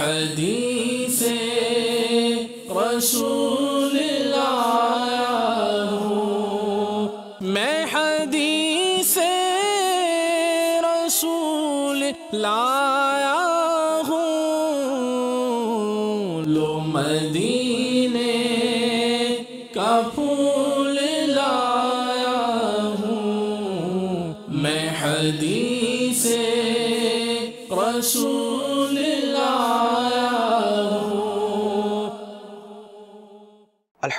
حديث رسول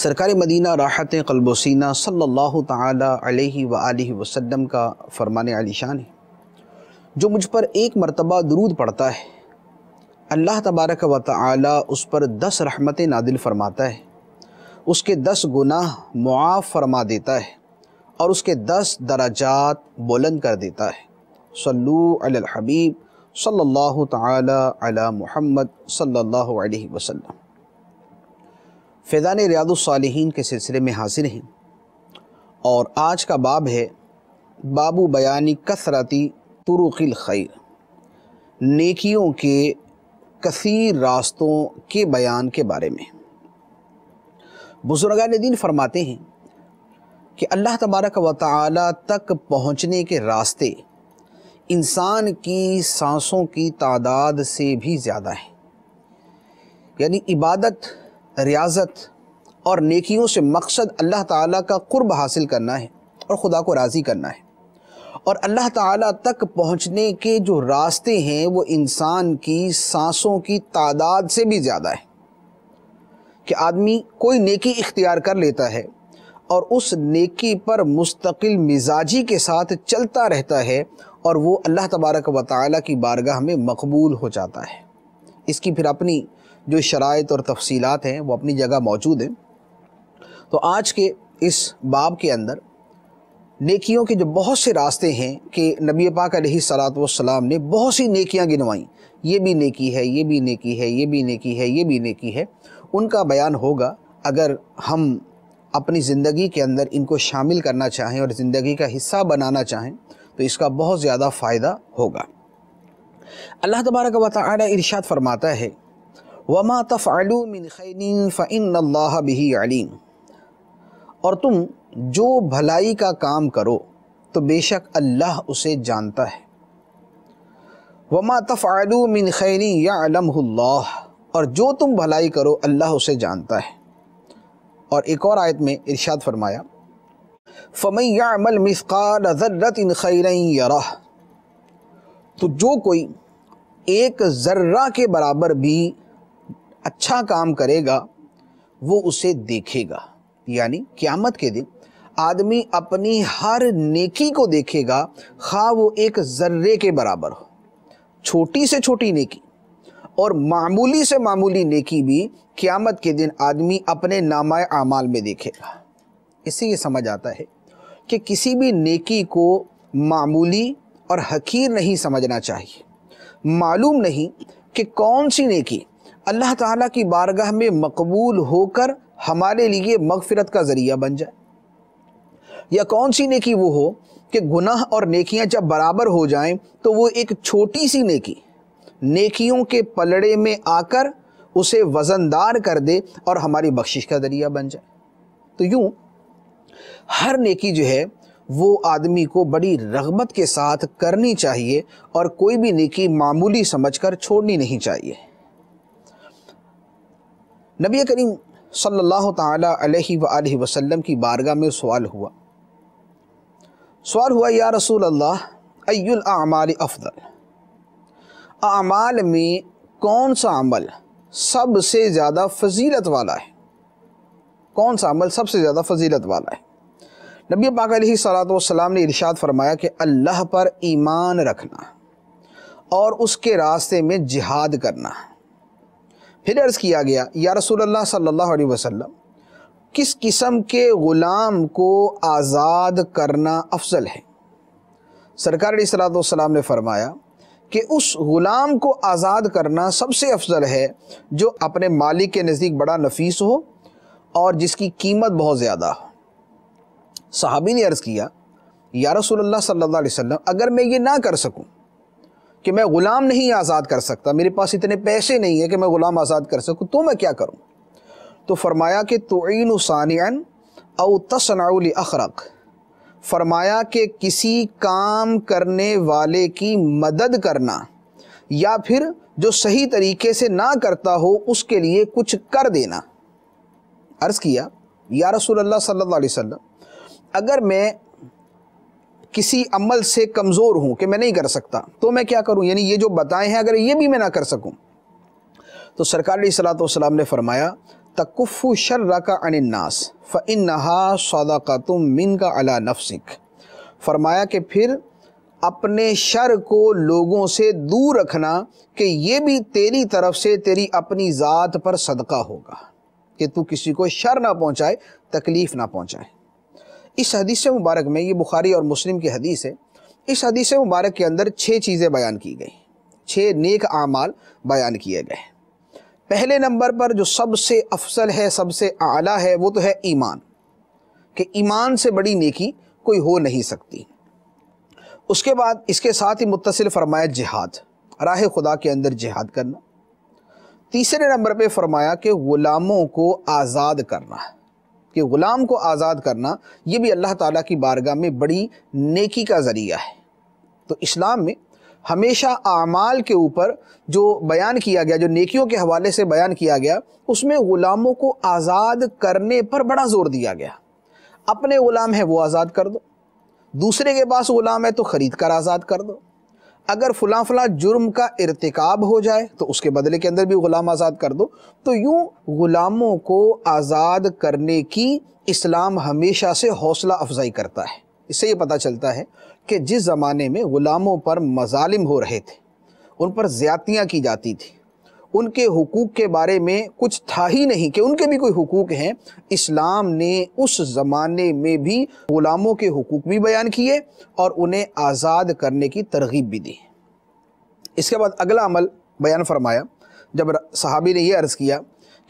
सरकार मदीना राहत कलबोसिना सल्ला ताला का फ़रमान आलिशान है जो मुझ पर एक मरतबा दरूद पड़ता है अल्लाह तबारक व ताली उस पर दस रहमत नादिल फ़रमाता है उसके दस गुनाह मुआफ़ फरमा देता है और उसके दस दराजात बुलंद कर देता है सल्लू अल हबीब सल्ला ताला अला फैज़ान रियादुलसालिहीन के सिलसिले में हाजिर हैं और आज का बाब है बाबू बयानी कसरती तुरुकिल खैर नेकियों के कसीर रास्तों के बयान के बारे में बुजुर्ग दिन फरमाते हैं कि अल्लाह तबारक व ताली तक पहुँचने के रास्ते इंसान की सांसों की तादाद से भी ज़्यादा है यानी इबादत रियाजत और नेकियों से मकसद अल्लाह ताला का कुर्ब हासिल करना है और ख़ुदा को राज़ी करना है और अल्लाह ताला तक पहुंचने के जो रास्ते हैं वो इंसान की सांसों की तादाद से भी ज़्यादा है कि आदमी कोई नेकी इख्तियार कर लेता है और उस नेकी पर मुस्तकिल मिजाजी के साथ चलता रहता है और वो अल्लाह तबारक व ताली की बारगाह में मकबूल हो जाता है इसकी फिर अपनी जो शरात और तफसीत हैं वो अपनी जगह मौजूद हैं तो आज के इस बाब के अंदर नेकियों के जो बहुत से रास्ते हैं कि नबी पाक सलात वसलाम ने बहुत सी नेकियां गिनवाईं ये भी नेकी है ये भी नेकी है ये भी नेकी है ये भी नेकी है उनका बयान होगा अगर हम अपनी ज़िंदगी के अंदर इनको शामिल करना चाहें और ज़िंदगी का हिस्सा बनाना चाहें तो इसका बहुत ज़्यादा फ़ायदा होगा अल्लाह तबारक व इर्शाद फरमाता है वमा तफ़लू मिन खैन फ़िन अल्लाह बिही अलीम और तुम जो भलाई का काम करो तो बेशक अल्लाह उसे जानता है वमा तफ़लू मिन खैन या अलम्ला और जो तुम भलाई करो अल्लाह उसे जानता है और एक और आयत में इर्शाद फरमाया फ़मैयामल मिसकाल ज़र्रत इन खैर यरा तो जो कोई एक ज़र्रा के बराबर भी अच्छा काम करेगा वो उसे देखेगा यानी क्यामत के दिन आदमी अपनी हर नेकी को देखेगा खा वो एक जर्रे के बराबर हो छोटी से छोटी नेकी और मामूली से मामूली नेकी भी क्यामत के दिन आदमी अपने नामाय आमाल में देखेगा इससे ये समझ आता है कि किसी भी नेकी को मामूली और हकीर नहीं समझना चाहिए मालूम नहीं कि कौन सी नेकी अल्लाह ताला की बारगाह में मकबूल होकर हमारे लिए मगफिरत का ज़रिया बन जाए या कौन सी नेकी वो हो कि गुनाह और नेकियां जब बराबर हो जाएं तो वो एक छोटी सी नेकी नेकियों के पलड़े में आकर उसे वज़नदार कर दे और हमारी बख्शिश का ज़रिया बन जाए तो यूँ हर नेकी जो है वो आदमी को बड़ी रगबत के साथ करनी चाहिए और कोई भी नेकी मामूली समझकर छोड़नी नहीं चाहिए नबी करीम सल्लल्लाहु अलैहि अलैहि वसल्लम की बारगाह में सवाल हुआ सवाल हुआ या रसूल अल्लाह अयुल आमाल अफदल अमाल में कौन सा अमल सबसे ज़्यादा फजीलत वाला है कौन सा अमल सबसे ज़्यादा फजीलत वाला है नबी पाक सलाम ने इरशाद फरमाया कि अल्लाह पर ईमान रखना और उसके रास्ते में जिहाद करना फिर अर्ज़ किया गया या रसूलुल्लाह सल्लल्लाहु अलैहि वसल्लम किस किस्म के ग़ुलाम को आज़ाद करना अफजल है सरकार सलाम ने फरमाया कि उस ग़ुलाम को आज़ाद करना सबसे अफजल है जो अपने मालिक के नज़दीक बड़ा नफीस हो और जिसकी कीमत बहुत ज़्यादा हो सहाबी ने अर्ज़ किया या रसूलुल्लाह सल्लल्लाहु अलैहि वसल्लम अगर मैं ये ना कर सकूँ कि मैं ग़ुलाम नहीं आज़ाद कर सकता मेरे पास इतने पैसे नहीं है कि मैं ग़ुलाम आज़ाद कर सकूँ तो मैं क्या करूँ तो फरमाया कि तोन सानियन अव तसनाउल अखरक फरमाया कि किसी काम करने वाले की मदद करना या फिर जो सही तरीके से ना करता हो उसके लिए कुछ कर देना अर्ज़ किया या रसूल अल्लाह सल्लल्लाहु अलैहि वसल्लम अगर मैं किसी अमल से कमज़ोर हूँ कि मैं नहीं कर सकता तो मैं क्या करूँ यानी ये जो बताए हैं अगर ये भी मैं ना कर सकूँ तो सरकार सलाम ने फरमाया तकफ़ु शर्र का अनन्नास फ़िन नहा सौदा तुम मिन का अला नफसिक फरमाया कि फिर अपने शर को लोगों से दूर रखना कि ये भी तेरी तरफ से तेरी अपनी ज़ात पर सदका होगा कि तू किसी को शर ना पहुँचाए तकलीफ़ ना पहुँचाए इस हदीस मुबारक में ये बुखारी और मुस्लिम की हदीस है इस हदीस मुबारक के अंदर छः चीज़ें बयान की गई छः नेक आमाल बयान किए गए पहले नंबर पर जो सबसे अफसल है सबसे आला है वो तो है ईमान कि ईमान से बड़ी नेकी कोई हो नहीं सकती उसके बाद इसके साथ ही मुतसिल फरमाया जिहाद राह खुदा के अंदर जिहाद करना तीसरे नंबर पे फरमाया कि ग़ुलामों को आज़ाद करना है कि ग़ुलाम को आज़ाद करना ये भी अल्लाह ताला की बारगाह में बड़ी नेकी का ज़रिया है तो इस्लाम में हमेशा आमाल के ऊपर जो बयान किया गया जो नेकियों के हवाले से बयान किया गया उसमें ग़ुलामों को आज़ाद करने पर बड़ा ज़ोर दिया गया अपने ग़ुलाम है वो आज़ाद कर दो दूसरे के पास ग़ुलाम है तो ख़रीद कर आज़ाद कर दो अगर फला फ़लाँ जुर्म का इरतकब हो जाए तो उसके बदले के अंदर भी ग़ुलाम आज़ाद कर दो तो यूँ ग़ुलामों को आज़ाद करने की इस्लाम हमेशा से हौसला अफजाई करता है इससे ये पता चलता है कि जिस ज़माने में ग़ुलामों पर मजालिम हो रहे थे उन पर ज़्यादतियाँ की जाती थी उनके हकूक़ के बारे में कुछ था ही नहीं कि उनके भी कोई हकूक़ हैं इस्लाम ने उस ज़माने में भी ग़ुलामों के हकूक़ भी बयान किए और उन्हें आज़ाद करने की तरगीब भी दी इसके बाद अगला अमल बयान फरमाया जब सहाबी ने यह अर्ज़ किया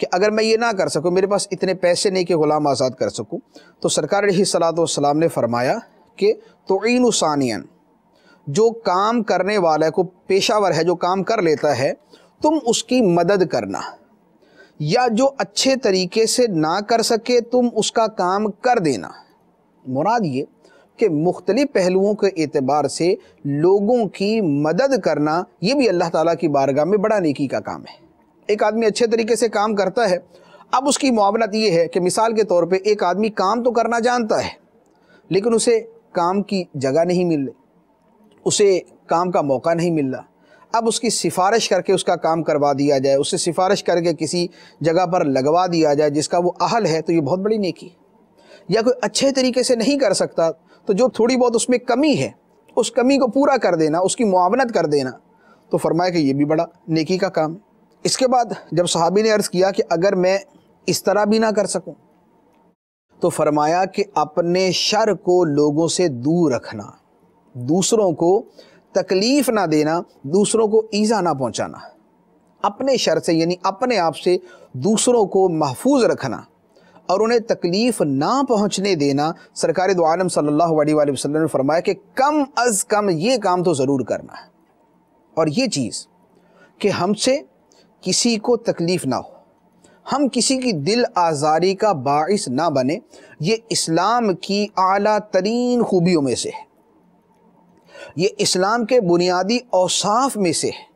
कि अगर मैं ये ना कर सकूँ मेरे पास इतने पैसे नहीं कि ग़ुलाम आज़ाद कर सकूँ तो सरकार सलाम ने फरमाया कि तोन सानियन जो काम करने वाला है को पेशावर है जो काम कर लेता है तुम उसकी मदद करना या जो अच्छे तरीके से ना कर सके तुम उसका काम कर देना मुराद ये कि मुख्तलिफ़ पहलुओं के एतबार से लोगों की मदद करना ये भी अल्लाह ताला की बारगाह में बड़ा नेकी का काम है एक आदमी अच्छे तरीके से काम करता है अब उसकी मुआवनत ये है कि मिसाल के तौर पे एक आदमी काम तो करना जानता है लेकिन उसे काम की जगह नहीं मिल रही उसे काम का मौका नहीं मिल रहा अब उसकी सिफारिश करके उसका काम करवा दिया जाए उससे सिफारिश करके किसी जगह पर लगवा दिया जाए जिसका वो अहल है तो ये बहुत बड़ी नेकी या कोई अच्छे तरीके से नहीं कर सकता तो जो थोड़ी बहुत उसमें कमी है उस कमी को पूरा कर देना उसकी मुआवनत कर देना तो फरमाया कि ये भी बड़ा नेकी का काम है इसके बाद जब सहाबी ने अर्ज़ किया कि अगर मैं इस तरह भी ना कर सकूँ तो फरमाया कि अपने शर को लोगों से दूर रखना दूसरों को तकलीफ ना देना दूसरों को ईज़ा ना पहुंचाना अपने शर से यानी अपने आप से दूसरों को महफूज रखना और उन्हें तकलीफ़ ना पहुंचने देना सरकार दो आलम सल्लल्लाहु अलैहि वसल्लम ने फरमाया कि कम अज़ कम ये काम तो ज़रूर करना है और ये चीज़ कि हमसे किसी को तकलीफ़ ना हो हम किसी की दिल आज़ारी का बाइस ना बने ये इस्लाम की अली तरीन खूबियों में से है ये इस्लाम के बुनियादी औसाफ में से है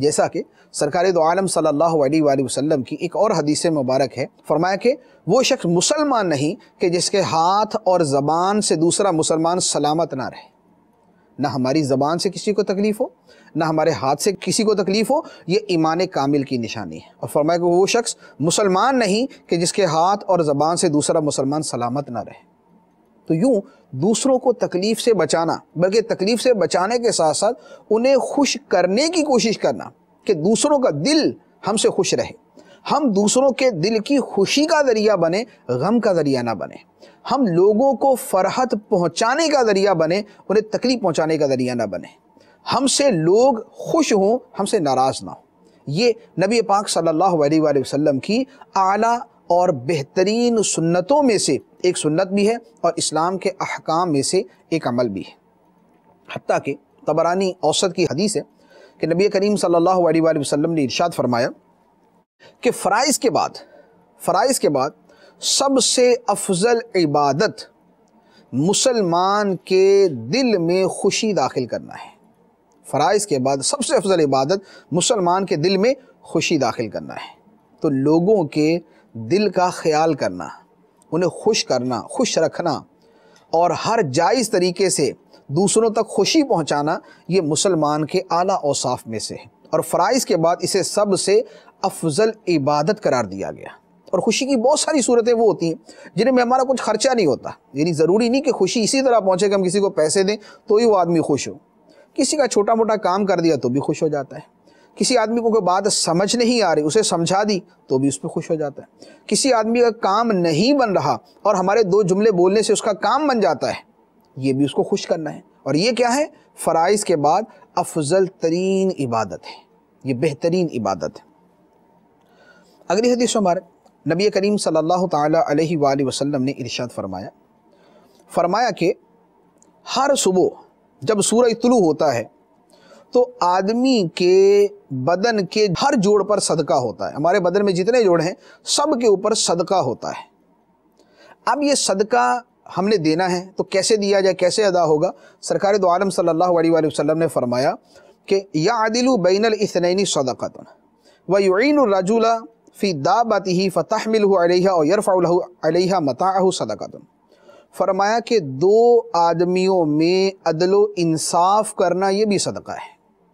जैसा कि सरकार दो आलम सल्लल्लाहु अलैहि वसल्लम की एक और हदीस मुबारक है फरमाया कि वो शख्स मुसलमान नहीं कि जिसके हाथ और ज़बान से दूसरा मुसलमान सलामत ना रहे ना हमारी ज़बान से किसी को तकलीफ़ हो ना हमारे हाथ से किसी को तकलीफ़ हो ये ईमान कामिल की निशानी है और फरमाया कि वो शख्स मुसलमान नहीं कि जिसके हाथ और ज़बान से दूसरा मुसलमान सलामत ना रहे तो यूं दूसरों को तकलीफ़ से बचाना बल्कि तकलीफ़ से बचाने के साथ साथ उन्हें खुश करने की कोशिश करना कि दूसरों का दिल हमसे खुश रहे हम दूसरों के दिल की खुशी का ज़रिया बने गम का ज़रिया ना बने हम लोगों को फरहत पहुंचाने का ज़रिया बने उन्हें तकलीफ़ पहुंचाने का ज़रिया ना बने हमसे लोग खुश हों हमसे नाराज़ ना हो ये नबी पाक सल्लल्लाहु अलैहि वसल्लम की आला और बेहतरीन सुन्नतों में से एक सुन्नत भी है और इस्लाम के अहकाम में से एक अमल भी है हती कि तबरानी औसत की हदीस है कि नबी करीम सल्लल्लाहु अलैहि वसल्लम ने इरशाद फरमाया कि फ़राइज़ के बाद फ़राइज़ के बाद सबसे अफजल इबादत मुसलमान के दिल में खुशी दाखिल करना है फ़राइज़ के बाद सबसे अफजल इबादत मुसलमान के दिल में खुशी दाखिल करना है तो लोगों के दिल का ख्याल करना उन्हें खुश करना खुश रखना और हर जायज़ तरीके से दूसरों तक खुशी पहुंचाना ये मुसलमान के आला औसाफ में से है और फ़राइज़ के बाद इसे सब से अफजल इबादत करार दिया गया और खुशी की बहुत सारी सूरतें वो होती हैं जिनमें हमारा कुछ खर्चा नहीं होता यानी ज़रूरी नहीं कि खुशी इसी तरह पहुँचे कि हम किसी को पैसे दें तो ही वो आदमी खुश हो किसी का छोटा मोटा काम कर दिया तो भी खुश हो जाता है किसी आदमी को कोई बात समझ नहीं आ रही उसे समझा दी तो भी उस पर खुश हो जाता है किसी आदमी का काम नहीं बन रहा और हमारे दो जुमले बोलने से उसका काम बन जाता है ये भी उसको खुश करना है और ये क्या है फ़राइज़ के बाद अफजल तरीन इबादत है ये बेहतरीन इबादत है अगली हदीस हमारे नबी करीम सल्लल्लाहु अलैहि वसल्लम ने इरशाद फरमाया फरमाया कि हर सुबह जब सूरज तुलू होता है तो आदमी के बदन के हर जोड़ पर सदका होता है हमारे बदन में जितने जोड़ हैं सब के ऊपर सदका होता है अब ये सदका हमने देना है तो कैसे दिया जाए कैसे अदा होगा सरकार दो आलम सल्लल्लाहु अलैहि वसल्लम ने फरमाया कि या आदिल बैनल इसनैनी सदक़त व युन रजुला फ़ी दाबत ही फ़तहमिल और यरफ़ा मताह सदक़त फरमाया कि दो आदमियों में अदलो इंसाफ करना ये भी सदका है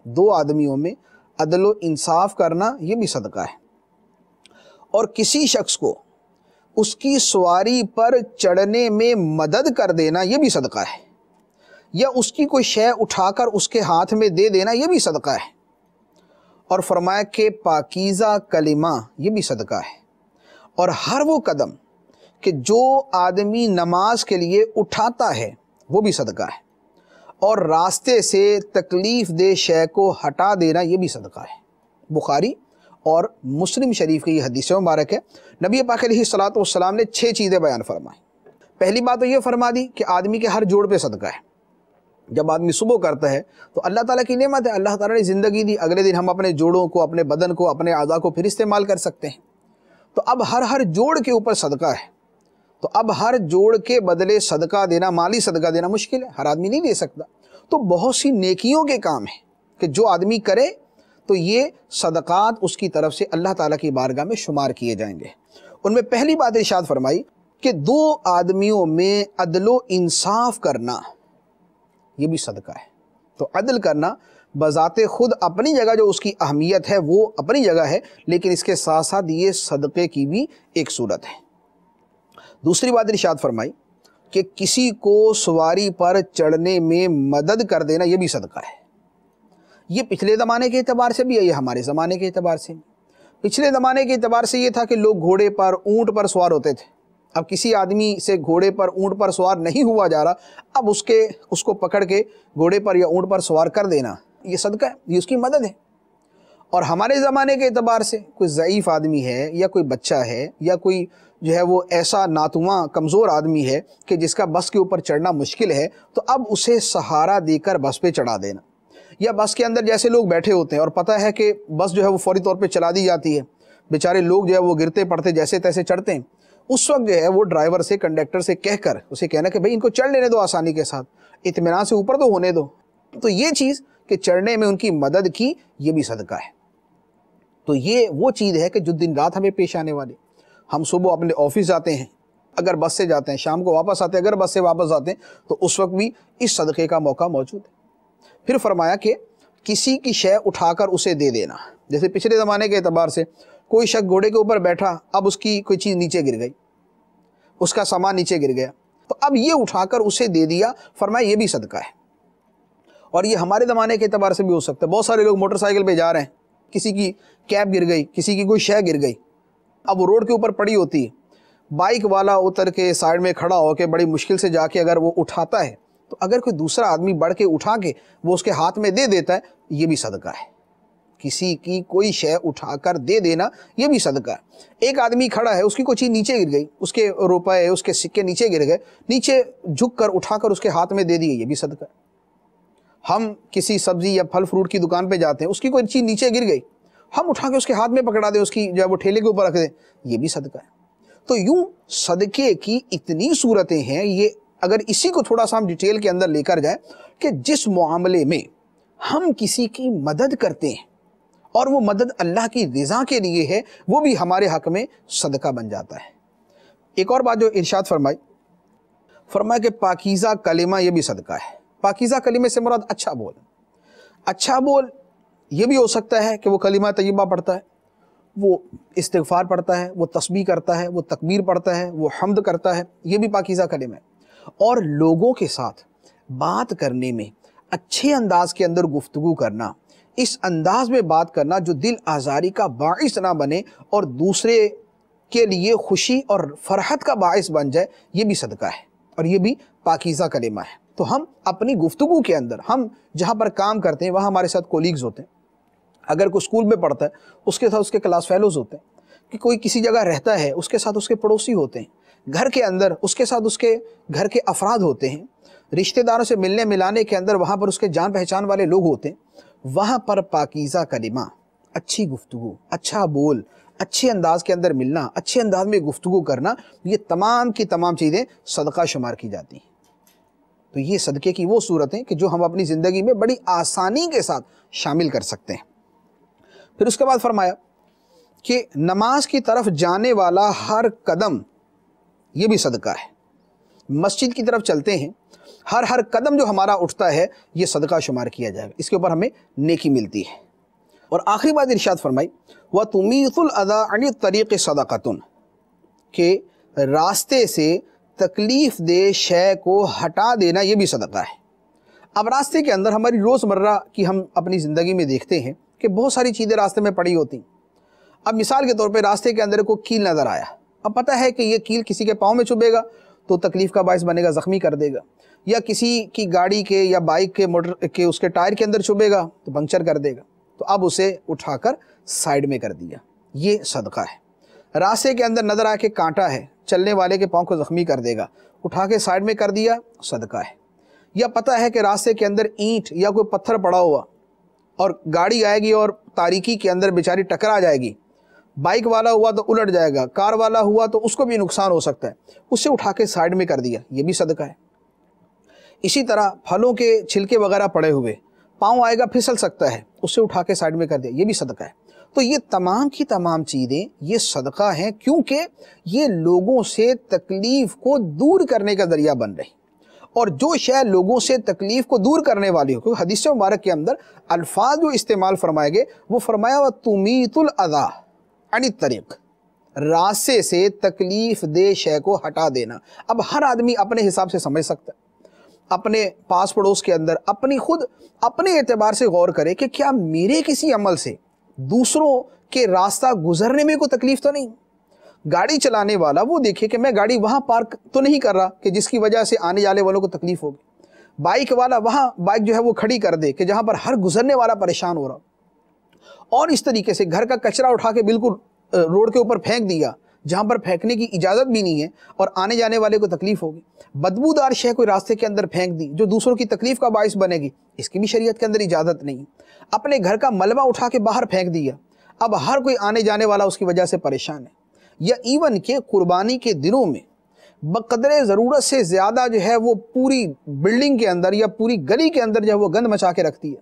दो आदमियों में अदल इंसाफ करना ये भी सदका है और किसी शख्स को उसकी सवारी पर चढ़ने में मदद कर देना यह भी सदका है या उसकी कोई शय उठाकर उसके हाथ में दे देना यह भी सदका है और फरमाया के पाकीज़ा कलिमा ये भी सदका है और हर वो कदम कि जो आदमी नमाज के लिए उठाता है वो भी सदका है और रास्ते से तकलीफ़ दे शय को हटा देना ये भी सदका है बुखारी और मुस्लिम शरीफ की हदीस मुबारक है नबी पाक सलात ने छः चीज़ें बयान फरमाई पहली बात तो ये फरमा दी कि आदमी के हर जोड़ पे सदका है जब आदमी सुबह करता है तो अल्लाह ताला की नेमत है अल्लाह ताला ने ज़िंदगी दी अगले दिन हम अपने जोड़ों को अपने बदन को अपने आज़ा को फिर इस्तेमाल कर सकते हैं तो अब हर हर जोड़ के ऊपर सदका है तो अब हर जोड़ के बदले सदका देना माली सदका देना मुश्किल है हर आदमी नहीं दे सकता तो बहुत सी नेकियों के काम है कि जो आदमी करे तो ये सदक़ात उसकी तरफ से अल्लाह ताला की बारगाह में शुमार किए जाएंगे उनमें पहली बात इशाद फरमाई कि दो आदमियों में अदलो इंसाफ करना ये भी सदका है तो अदल करना बजाते खुद अपनी जगह जो उसकी अहमियत है वो अपनी जगह है लेकिन इसके साथ साथ ये सदक़े की भी एक सूरत है दूसरी बात इर्शाद फरमाई कि किसी को सवारी पर चढ़ने में मदद कर देना यह भी सदका है ये पिछले ज़माने के अतबार से भी है ये हमारे ज़माने के अतबार से पिछले ज़माने के अतबार से ये था कि लोग घोड़े पर ऊँट पर सवार होते थे अब किसी आदमी से घोड़े पर ऊँट पर सवार नहीं हुआ जा रहा अब उसके उसको पकड़ के घोड़े पर या ऊँट पर सवार कर देना ये सदका है ये उसकी मदद है और हमारे ज़माने के अतबार से कोई ज़यीफ़ आदमी है या कोई बच्चा है या कोई जो है वो ऐसा नातवा कमज़ोर आदमी है कि जिसका बस के ऊपर चढ़ना मुश्किल है तो अब उसे सहारा देकर बस पे चढ़ा देना या बस के अंदर जैसे लोग बैठे होते हैं और पता है कि बस जो है वो फौरी तौर पर चला दी जाती है बेचारे लोग जो है वो गिरते पड़ते जैसे तैसे चढ़ते हैं उस वक्त जो है वो ड्राइवर से कंडक्टर से कहकर उसे कहना कि भाई इनको चढ़ लेने दो आसानी के साथ इतमान से ऊपर तो होने दो तो ये चीज़ कि चढ़ने में उनकी मदद की ये भी सदका है तो ये वो चीज़ है कि जो दिन रात हमें पेश आने वाली हम सुबह अपने ऑफिस जाते हैं अगर बस से जाते हैं शाम को वापस आते हैं अगर बस से वापस आते हैं तो उस वक्त भी इस सदक़े का मौका मौजूद है फिर फरमाया कि किसी की शय उठाकर उसे दे देना जैसे पिछले ज़माने के अतबार से कोई शख्स घोड़े के ऊपर बैठा अब उसकी कोई चीज़ नीचे गिर गई उसका सामान नीचे गिर गया तो अब ये उठाकर उसे दे दिया फरमाया ये भी सदका है और ये हमारे ज़माने के अतबार से भी हो सकता है बहुत सारे लोग मोटरसाइकिल पर जा रहे हैं किसी की कैब गिर गई किसी की कोई शह गिर गई अब वो रोड के ऊपर पड़ी होती है बाइक वाला उतर के साइड में खड़ा होकर बड़ी मुश्किल से जाके अगर वो उठाता है तो अगर कोई दूसरा आदमी बढ़ के उठा के वो उसके हाथ में दे देता है ये भी सदका है किसी की कोई शय उठाकर दे देना ये भी सदका है एक आदमी खड़ा है उसकी कोई चीज़ नीचे गिर गई उसके रुपए उसके सिक्के नीचे गिर गए नीचे झुक कर उठाकर उसके हाथ में दे दिए ये भी सदका है हम किसी सब्ज़ी या फल फ्रूट की दुकान पे जाते हैं उसकी कोई चीज़ नीचे गिर गई हम उठा के उसके हाथ में पकड़ा दें उसकी जो है वो ठेले के ऊपर रख दें ये भी सदका है तो यूं सदके की इतनी सूरतें हैं ये अगर इसी को थोड़ा सा हम डिटेल के अंदर लेकर जाए कि जिस मामले में हम किसी की मदद करते हैं और वो मदद अल्लाह की रज़ा के लिए है वो भी हमारे हक में सदका बन जाता है एक और बात जो इर्शाद फरमाई फरमाए के पाकिज़ा कलेमा ये भी सदका है पाकिज़ा कलीमे से मुराद अच्छा बोल अच्छा बोल ये भी हो सकता है कि वो कलीमा तयबा पढ़ता है वो इस्तफ़ार पढ़ता है वो तस्बी करता है वो तकबीर पढ़ता है वो हमद करता है ये भी पाकिज़ा कलीम है और लोगों के साथ बात करने में अच्छे अंदाज के अंदर गुफ्तु करना इस अंदाज में बात करना जो दिल आज़ारी का बास ना बने और दूसरे के लिए खुशी और फरहत का बास बन जाए ये भी सदका है और ये भी पाकिज़ा कलेमा है तो हम अपनी गुफ्तु के अंदर हम जहाँ पर काम करते हैं वहाँ हमारे साथ कोलीग्स होते हैं अगर कोई स्कूल में पढ़ता है उसके साथ उसके क्लास फेलोज़ होते हैं कि कोई किसी जगह रहता है उसके साथ उसके पड़ोसी होते हैं घर के अंदर उसके साथ उसके घर के अफराद होते हैं रिश्तेदारों से मिलने मिलाने के अंदर वहाँ पर उसके जान पहचान वाले लोग होते हैं वहाँ पर पाकिज़ा कलिमा अच्छी गुफ्तु अच्छा बोल अच्छे अंदाज के अंदर मिलना अच्छे अंदाज में गुफ्तु करना ये तमाम की तमाम चीज़ें सदका शुमार की जाती हैं तो ये सदक़े की वो सूरत हैं कि जो हम अपनी ज़िंदगी में बड़ी आसानी के साथ शामिल कर सकते हैं फिर उसके बाद फरमाया कि नमाज की तरफ जाने वाला हर कदम ये भी सदका है मस्जिद की तरफ चलते हैं हर हर कदम जो हमारा उठता है ये सदका शुमार किया जाएगा इसके ऊपर हमें नेकी मिलती है और आखिरी बात इर्शाद फरमाई व तुमीतुल अदा अन तरीक़ सदाकतुन के रास्ते से तकलीफ़ दे शय को हटा देना ये भी सदका है अब रास्ते के अंदर हमारी रोज़मर्रा की हम अपनी ज़िंदगी में देखते हैं कि बहुत सारी चीज़ें रास्ते में पड़ी होती अब मिसाल के तौर पे रास्ते के अंदर को कील नज़र आया अब पता है कि ये कील किसी के पाँव में चुभेगा तो तकलीफ़ का बायस बनेगा ज़ख्मी कर देगा या किसी की गाड़ी के या बाइक के मोटर के उसके टायर के अंदर चुभेगा तो पंक्चर कर देगा तो अब उसे उठाकर साइड में कर दिया ये सदका है रास्ते के अंदर नज़र आया कि कांटा है चलने वाले के पाँव को ज़ख्मी कर देगा उठा के साइड में कर दिया सदका है या पता है कि रास्ते के अंदर ईंट या कोई पत्थर पड़ा हुआ और गाड़ी आएगी और तारीकी के अंदर बेचारी टकरा जाएगी बाइक वाला हुआ तो उलट जाएगा कार वाला हुआ तो उसको भी नुकसान हो सकता है उसे उठा के साइड में कर दिया ये भी सदका है इसी तरह फलों के छिलके वगैरह पड़े हुए पाँव आएगा फिसल सकता है उसे उठा के साइड में कर दिया ये भी सदका है तो ये तमाम की तमाम चीज़ें ये सदका है क्योंकि ये लोगों से तकलीफ़ को दूर करने का ज़रिया बन रही और जो शायद लोगों से तकलीफ़ को दूर करने वाली हो क्योंकि हदीस मुबारक के अंदर अल्फाज जो इस्तेमाल फरमाए गए वो फरमाया व तुमीतुल अदा अनित तरीक़ रास्ते से तकलीफ दे शय को हटा देना अब हर आदमी अपने हिसाब से समझ सकता है अपने पास पड़ोस के अंदर अपनी खुद अपने एतबार से गौर करे कि क्या मेरे किसी अमल से दूसरों के रास्ता गुजरने में कोई तकलीफ तो नहीं गाड़ी चलाने वाला वो देखे कि मैं गाड़ी वहाँ पार्क तो नहीं कर रहा कि जिसकी वजह से आने जाने वालों को तकलीफ होगी बाइक वाला वहाँ बाइक जो है वो खड़ी कर दे कि जहाँ पर हर गुजरने वाला परेशान हो रहा और इस तरीके से घर का कचरा उठा के बिल्कुल रोड के ऊपर फेंक दिया जहाँ पर फेंकने की इजाज़त भी नहीं है और आने जाने वाले को तकलीफ़ होगी बदबूदार शह कोई रास्ते के अंदर फेंक दी जो दूसरों की तकलीफ़ का बायस बनेगी इसकी भी शरीयत के अंदर इजाज़त नहीं अपने घर का मलबा उठा के बाहर फेंक दिया अब हर कोई आने जाने वाला उसकी वजह से परेशान है या इवन के कुर्बानी के दिनों में बकदरे ज़रूरत से ज़्यादा जो है वो पूरी बिल्डिंग के अंदर या पूरी गली के अंदर जो है वो गंद मचा के रखती है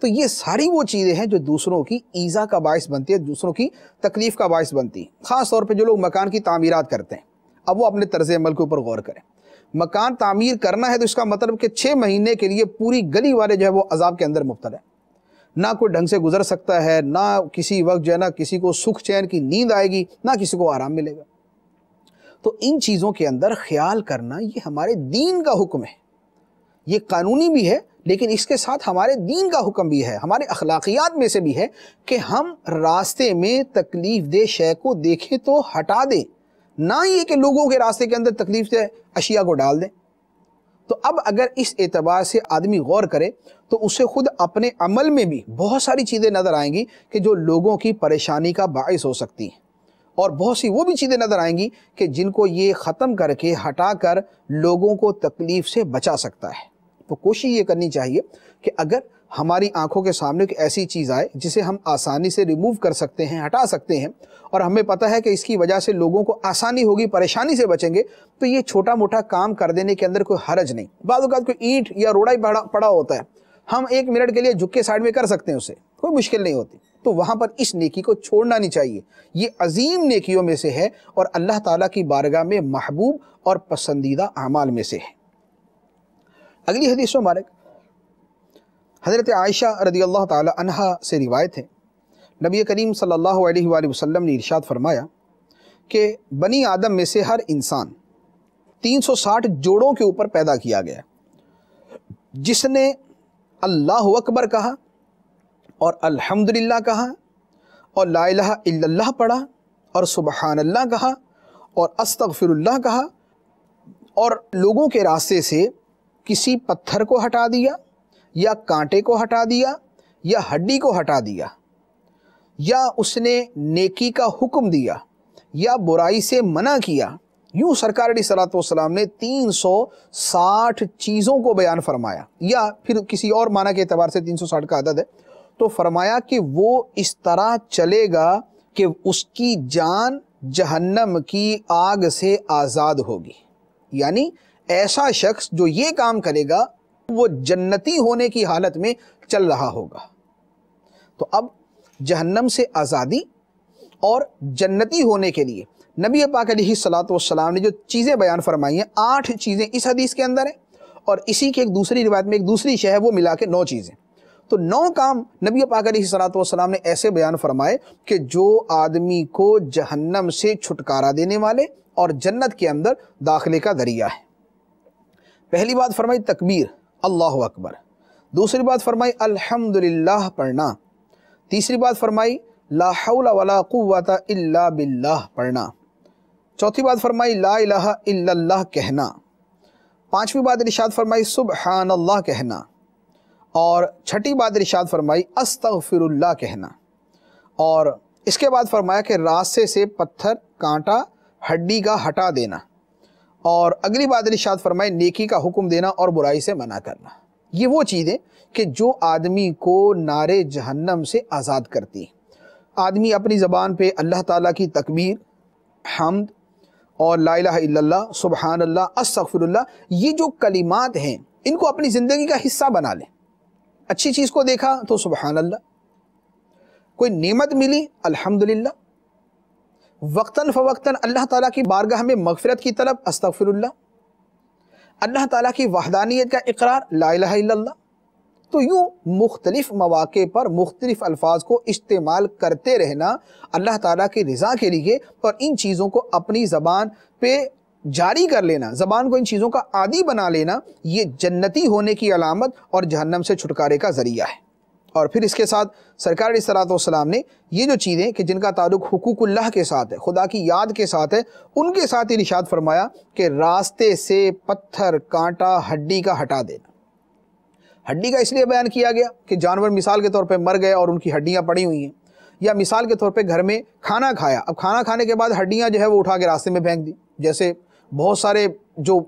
तो ये सारी वो चीज़ें हैं जो दूसरों की ईज़ा का बायस बनती है दूसरों की तकलीफ़ का बायस बनती है ख़ास तौर पर जो लोग मकान की तामीरत करते हैं अब वो अपने तर्ज अमल के ऊपर गौर करें मकान तामीर करना है तो इसका मतलब कि छः महीने के लिए पूरी गली वाले जो है वो अजाब के अंदर मुबतल है ना कोई ढंग से गुजर सकता है ना किसी वक्त जो है ना किसी को सुख चैन की नींद आएगी ना किसी को आराम मिलेगा तो इन चीज़ों के अंदर ख्याल करना ये हमारे दीन का हुक्म है ये कानूनी भी है लेकिन इसके साथ हमारे दीन का हुक्म भी है हमारे अखलाकियात में से भी है कि हम रास्ते में तकलीफ दे शे को देखें तो हटा दें ना ये कि लोगों के रास्ते के अंदर तकलीफ दे अशिया को डाल दें तो अब अगर इस एतबार से आदमी गौर करे तो उसे खुद अपने अमल में भी बहुत सारी चीज़ें नज़र आएंगी कि जो लोगों की परेशानी का बायस हो सकती हैं और बहुत सी वो भी चीज़ें नज़र आएंगी कि जिनको ये ख़त्म करके हटा कर लोगों को तकलीफ़ से बचा सकता है तो कोशिश ये करनी चाहिए कि अगर हमारी आंखों के सामने कोई ऐसी चीज़ आए जिसे हम आसानी से रिमूव कर सकते हैं हटा सकते हैं और हमें पता है कि इसकी वजह से लोगों को आसानी होगी परेशानी से बचेंगे तो ये छोटा मोटा काम कर देने के अंदर कोई हरज नहीं बाद कोई ईंट या रोड़ा ही पड़ा पड़ा होता है हम एक मिनट के लिए झुक्के साइड में कर सकते हैं उसे कोई मुश्किल नहीं होती तो वहाँ पर इस नेकी को छोड़ना नहीं चाहिए ये अजीम नेकियों में से है और अल्लाह ताला की बारगाह में महबूब और पसंदीदा अमाल में से है अगली हदीस मुबारक हज़रत आयशा रदी अल्लाह तहा से रिवायत है नबी करीम सल्ला अलैहि ने इरशाद फरमाया कि बनी आदम में से हर इंसान 360 जोड़ों के ऊपर पैदा किया गया जिसने अल्लाह अकबर कहा और अल्हम्दुलिल्लाह कहा और ला इल्लल्लाह पढ़ा और सुबहानल्ला कहा और अस्तगफिरुल्लाह कहा और लोगों के रास्ते से किसी पत्थर को हटा दिया या कांटे को हटा दिया या हड्डी को हटा दिया या उसने नेकी का हुक्म दिया या बुराई से मना किया यूं सरकार सलाम ने 360 चीज़ों को बयान फरमाया या फिर किसी और माना के अतबार से 360 का आदत है तो फरमाया कि वो इस तरह चलेगा कि उसकी जान जहन्नम की आग से आज़ाद होगी यानी ऐसा शख्स जो ये काम करेगा वो जन्नती होने की हालत में चल रहा होगा तो अब जहन्नम से आज़ादी और जन्नती होने के लिए नबी पाक सलाम ने जो चीज़ें बयान फरमाई हैं आठ चीज़ें इस हदीस के अंदर हैं और इसी की एक दूसरी रिवायत में एक दूसरी शह वो मिला के नौ चीज़ें तो नौ काम नबी पाक सलाम ने ऐसे बयान फरमाए कि जो आदमी को जहन्नम से छुटकारा देने वाले और जन्नत के अंदर दाखिले का दरिया है पहली बात फरमाई तकबीर अल्लाह अकबर दूसरी बात फरमाई अल्हम्दुलिल्लाह पढ़ना तीसरी बात फरमाई लाहौला वला क़ुव्वता इल्ला बिल्लाह पढ़ना चौथी बात फरमाई ला इलाहा इल्लल्लाह कहना पाँचवीं बात इरशाद फरमाई सुबहान अल्लाह कहना और छठी बात इरशाद फरमाई अस्तगफिरुल्लाह कहना और इसके बाद फरमाया कि रास्ते से पत्थर कांटा हड्डी का हटा देना और अगली बात निशात फरमाए नेकी का हुक्म देना और बुराई से मना करना ये वो चीज़ें कि जो आदमी को नारे जहन्नम से आज़ाद करती आदमी अपनी ज़बान पे अल्लाह ताला की तकबीर हमद और ला सुबहान अल्लाह असफ़िरल्ला ये जो कलिमात हैं इनको अपनी ज़िंदगी का हिस्सा बना लें अच्छी चीज़ को देखा तो सुबहानल्ला कोई नेमत मिली अल्हम्दुलिल्लाह वक्ता फ़वक्ता अल्लाह ताला की बारगाह में मगफरत की तलब अस्तफ़िरल्ला अल्लाह ताला की वहदानियत का इकरार ला तो यूँ मुख्तलिफ मौाक़े पर मुख्तलिफ अल्फाज को इस्तेमाल करते रहना अल्लाह ताला की रज़ा के लिए और इन चीज़ों को अपनी ज़बान पे जारी कर लेना ज़बान को इन चीज़ों का आदि बना लेना ये जन्नती होने की अलामत और जहन्नम से छुटकारे का ज़रिया है और फिर इसके साथ सरकार सलाम ने ये जो चीज़ें कि जिनका ताल्लुक हकूकुल्लाह के साथ है खुदा की याद के साथ है उनके साथ ही निशात फरमाया कि रास्ते से पत्थर कांटा हड्डी का हटा देना हड्डी का इसलिए बयान किया गया कि जानवर मिसाल के तौर पर मर गए और उनकी हड्डियाँ पड़ी हुई हैं या मिसाल के तौर पर घर में खाना खाया अब खाना खाने के बाद हड्डियाँ जो है वो उठा के रास्ते में फेंक दी जैसे बहुत सारे जो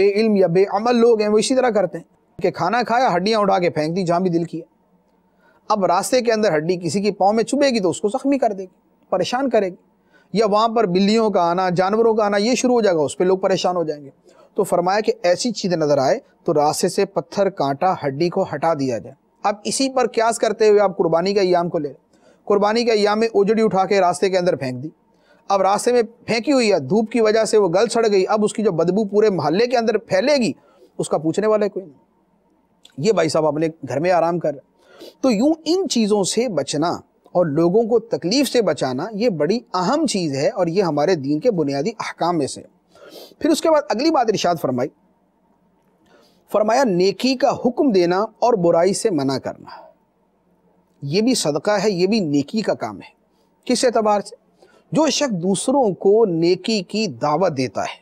बेइल्म या बेअमल लोग हैं वो इसी तरह करते हैं कि खाना खाया हड्डियाँ उठा के फेंक दी जहाँ भी दिल किया अब रास्ते के अंदर हड्डी किसी की पाँव में चुभेगी तो उसको जख्मी कर देगी परेशान करेगी या वहाँ पर बिल्लियों का आना जानवरों का आना ये शुरू हो जाएगा उस पर लोग परेशान हो जाएंगे तो फरमाया कि ऐसी चीज़ नज़र आए तो रास्ते से पत्थर कांटा हड्डी को हटा दिया जाए अब इसी पर क्यास करते हुए आप कुर्बानी के अयाम को ले कुर्बानी के अयाम में उजड़ी उठा के रास्ते के अंदर फेंक दी अब रास्ते में फेंकी हुई है धूप की वजह से वो गल सड़ गई अब उसकी जो बदबू पूरे मोहल्ले के अंदर फैलेगी उसका पूछने वाला है कोई नहीं ये भाई साहब अपने घर में आराम कर रहे तो यूं इन चीज़ों से बचना और लोगों को तकलीफ़ से बचाना ये बड़ी अहम चीज़ है और ये हमारे दीन के बुनियादी अहकाम में से फिर उसके बाद अगली बात इर्शाद फरमाई फरमाया नेकी का हुक्म देना और बुराई से मना करना ये भी सदका है ये भी नेकी का काम है किस एतबार से जो शख्स दूसरों को नेकी की दावत देता है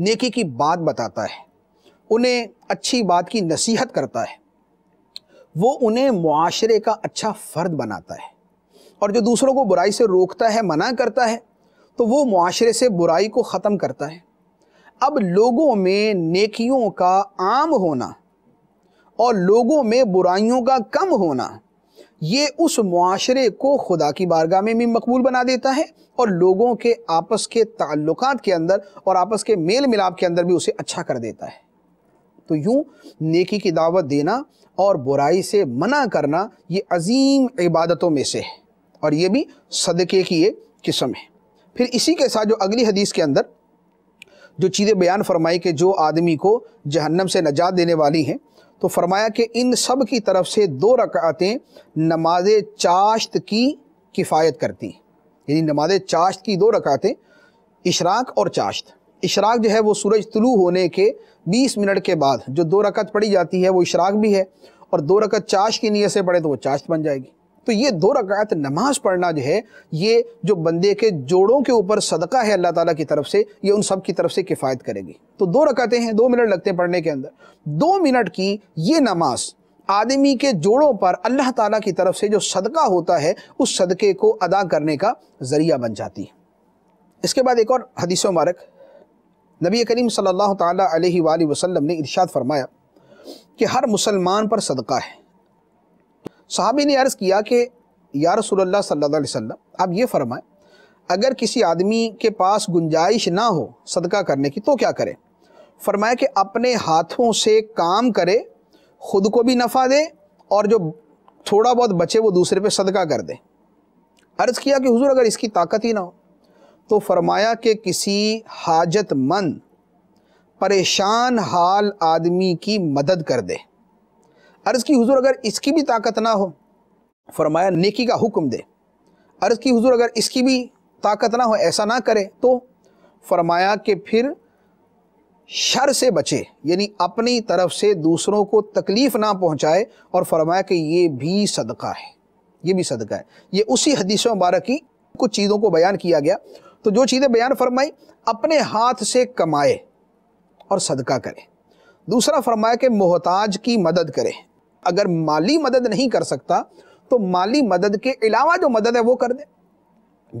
नेकी की बात बताता है उन्हें अच्छी बात की नसीहत करता है वो उन्हें मुआशरे का अच्छा फ़र्द बनाता है और जो दूसरों को बुराई से रोकता है मना करता है तो वो मुआशरे से बुराई को ख़त्म करता है अब लोगों में नेकियों का आम होना और लोगों में बुराइयों का कम होना ये उस मुआशरे को खुदा की बारगाह में भी मकबूल बना देता है और लोगों के आपस के ताल्लुक के अंदर और आपस के मेल मिलाप के अंदर भी उसे अच्छा कर देता है तो यूँ नेकी की दावत देना और बुराई से मना करना ये अजीम इबादतों में से है और ये भी सदक़े की एक किस्म है फिर इसी के साथ जो अगली हदीस के अंदर जो चीज़ें बयान फरमाई कि जो आदमी को जहन्नम से नजात देने वाली हैं तो फरमाया कि इन सब की तरफ से दो रकातें नमाज चाश्त की किफ़ायत करती यानी नमाज चाश्त की दो रकातें इशराक और चाश्त इशराक जो है वो सूरज तुलू होने के 20 मिनट के बाद जो दो रकत पढ़ी जाती है वो इशराक भी है और दो रकत चाश की नीयत से पढ़े तो वो चाश बन जाएगी तो ये दो रकत नमाज पढ़ना जो है ये जो बंदे के जोड़ों के ऊपर सदका है अल्लाह ताला की तरफ से ये उन सब की तरफ से किफ़ायत करेगी तो दो रकतें हैं दो मिनट लगते हैं पढ़ने के अंदर दो मिनट की ये नमाज आदमी के जोड़ों पर अल्लाह ताला की तरफ से जो सदका होता है उस सदक़े को अदा करने का ज़रिया बन जाती है इसके बाद एक और हदीस मुबारक नबी करीम सल्लल्लाहु अलैहि वसल्लम ने इरशाद फरमाया कि हर मुसलमान पर सदका है साहबी ने अर्ज़ किया कि या रसोल्ला सल्ला आप ये फरमाएं अगर किसी आदमी के पास गुंजाइश ना हो सदका करने की तो क्या करें फरमाया कि अपने हाथों से काम करे खुद को भी नफ़ा दे और जो थोड़ा बहुत बचे वो दूसरे पे सदका कर दे अर्ज़ किया कि हुजूर अगर इसकी ताकत ही ना हो तो फरमाया कि किसी हाजतमंद परेशान हाल आदमी की मदद कर दे अर्ज़ की हुजूर अगर इसकी भी ताकत ना हो फरमाया नेकी का हुक्म दे अर्ज़ की हुजूर अगर इसकी भी ताकत ना हो ऐसा ना करे तो फरमाया कि फिर शर से बचे यानी अपनी तरफ से दूसरों को तकलीफ़ ना पहुंचाए और फरमाया कि ये भी सदका है ये भी सदका है ये उसी हदीस मुबारक की कुछ चीज़ों को बयान किया गया तो जो चीज़ें बयान फरमाई अपने हाथ से कमाए और सदका करें दूसरा फरमाया कि मोहताज की मदद करें अगर माली मदद नहीं कर सकता तो माली मदद के अलावा जो मदद है वो कर दें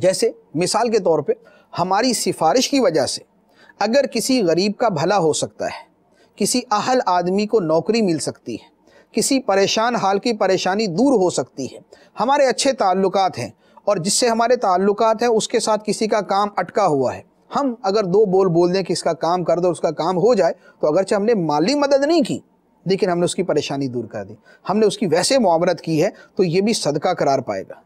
जैसे मिसाल के तौर पे हमारी सिफारिश की वजह से अगर किसी गरीब का भला हो सकता है किसी अहल आदमी को नौकरी मिल सकती है किसी परेशान हाल की परेशानी दूर हो सकती है हमारे अच्छे ताल्लुकात हैं और जिससे हमारे ताल्लुक हैं उसके साथ किसी का काम अटका हुआ है हम अगर दो बोल बोल दें कि इसका काम कर दो उसका काम हो जाए तो अगरचे हमने माली मदद नहीं की लेकिन हमने उसकी परेशानी दूर कर दी हमने उसकी वैसे मामरत की है तो ये भी सदका करार पाएगा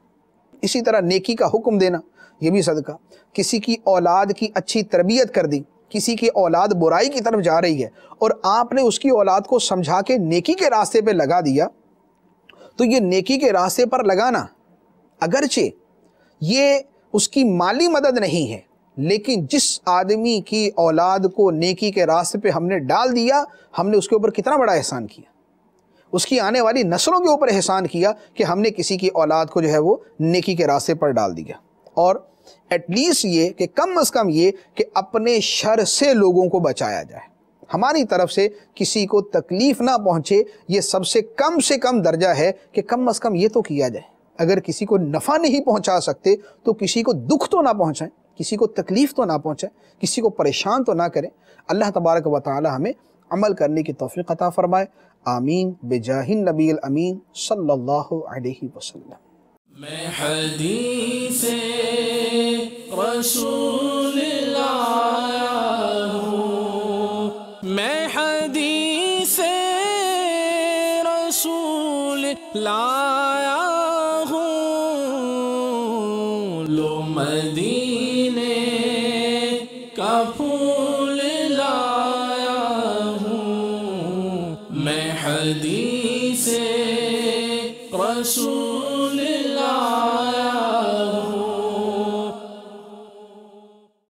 इसी तरह नेकी का हुक्म देना ये भी सदका किसी की औलाद की अच्छी तरबियत कर दी किसी की औलाद बुराई की तरफ जा रही है और आपने उसकी औलाद को समझा के नेकी के रास्ते पर लगा दिया तो ये नेकी के रास्ते पर लगाना अगरचे ये उसकी माली मदद नहीं है लेकिन जिस आदमी की औलाद को नेकी के रास्ते पे हमने डाल दिया हमने उसके ऊपर कितना बड़ा एहसान किया उसकी आने वाली नस्लों के ऊपर एहसान किया कि हमने किसी की औलाद को जो है वो नेकी के रास्ते पर डाल दिया और एटलीस्ट ये कि कम अज़ कम ये कि अपने शर से लोगों को बचाया जाए हमारी तरफ से किसी को तकलीफ़ ना पहुँचे ये सबसे कम से कम दर्जा है कि कम अज़ कम ये तो किया जाए अगर किसी को नफ़ा नहीं पहुंचा सकते तो किसी को दुख तो ना पहुंचाएं किसी को तकलीफ़ तो ना पहुंचाएं किसी को परेशान तो ना करें अल्लाह तबारक व ताली हमें अमल करने की तोफ़ी अता फ़रमाए आमीन बेजाहिन नबी अमीन सल्ला मैं रसूल लाया मैं रसूल